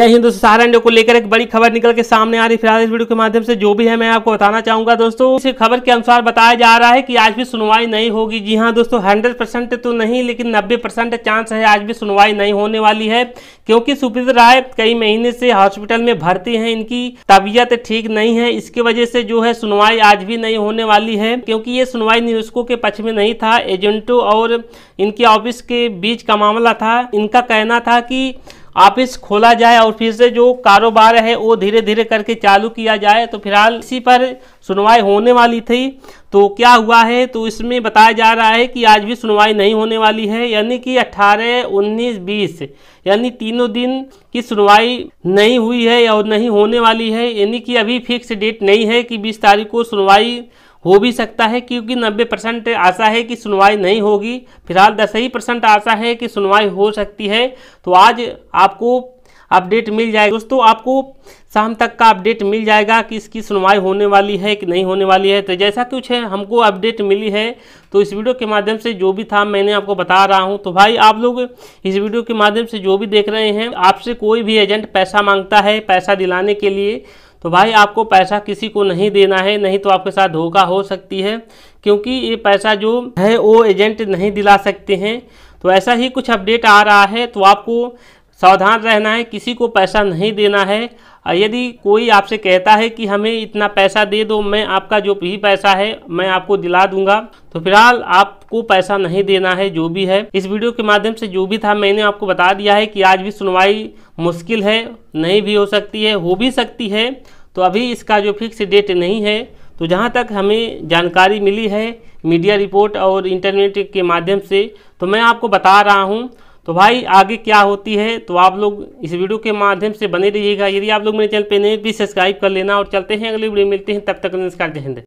जय हिंदू दोस्तों सारा इंडिया को लेकर एक बड़ी खबर निकल के सामने आ रही फिलहाल इस वीडियो के माध्यम से जो भी है मैं आपको बताना चाहूंगा दोस्तों इस खबर के अनुसार बताया जा रहा है कि आज भी सुनवाई नहीं होगी जी हाँ दोस्तों हंड्रेड परसेंट तो नहीं लेकिन नब्बे परसेंट चांस है आज भी सुनवाई नहीं होने वाली है क्योंकि सुप्रीत राय कई महीने से हॉस्पिटल में भर्ती है इनकी तबीयत ठीक नहीं है इसकी वजह से जो है सुनवाई आज भी नहीं होने वाली है क्योंकि ये सुनवाई निवेशकों के पक्ष में नहीं था एजेंटों और इनके ऑफिस के बीच का मामला था इनका कहना था की ऑफिस खोला जाए और फिर से जो कारोबार है वो धीरे धीरे करके चालू किया जाए तो फिलहाल इसी पर सुनवाई होने वाली थी तो क्या हुआ है तो इसमें बताया जा रहा है कि आज भी सुनवाई नहीं होने वाली है यानी कि 18, 19, 20 यानी तीनों दिन की सुनवाई नहीं हुई है और नहीं होने वाली है यानी कि अभी फिक्स डेट नहीं है कि 20 तारीख को सुनवाई हो भी सकता है क्योंकि 90 परसेंट आशा है कि सुनवाई नहीं होगी फिलहाल दस ही परसेंट आशा है कि सुनवाई हो सकती है तो आज आपको अपडेट मिल जाएगा दोस्तों आपको शाम तक का अपडेट मिल जाएगा कि इसकी सुनवाई होने वाली है कि नहीं होने वाली है तो जैसा कुछ है हमको अपडेट मिली है तो इस वीडियो के माध्यम से जो भी था मैंने आपको बता रहा हूं तो भाई आप लोग इस वीडियो के माध्यम से जो भी देख रहे हैं आपसे कोई भी एजेंट पैसा मांगता है पैसा दिलाने के लिए तो भाई आपको पैसा किसी को नहीं देना है नहीं तो आपके साथ धोखा हो सकती है क्योंकि ये पैसा जो है वो एजेंट नहीं दिला सकते हैं तो ऐसा ही कुछ अपडेट आ रहा है तो आपको सावधान रहना है किसी को पैसा नहीं देना है यदि कोई आपसे कहता है कि हमें इतना पैसा दे दो मैं आपका जो भी पैसा है मैं आपको दिला दूंगा तो फिलहाल आपको पैसा नहीं देना है जो भी है इस वीडियो के माध्यम से जो भी था मैंने आपको बता दिया है कि आज भी सुनवाई मुश्किल है नहीं भी हो सकती है हो भी सकती है तो अभी इसका जो फिक्स डेट नहीं है तो जहाँ तक हमें जानकारी मिली है मीडिया रिपोर्ट और इंटरनेट के माध्यम से तो मैं आपको बता रहा हूँ तो भाई आगे क्या होती है तो आप लोग इस वीडियो के माध्यम से बने रहिएगा यदि आप लोग मेरे चैनल पर नहीं भी सब्सक्राइब कर लेना और चलते हैं अगले वीडियो मिलते हैं तब तक नमस्कार जय हिंद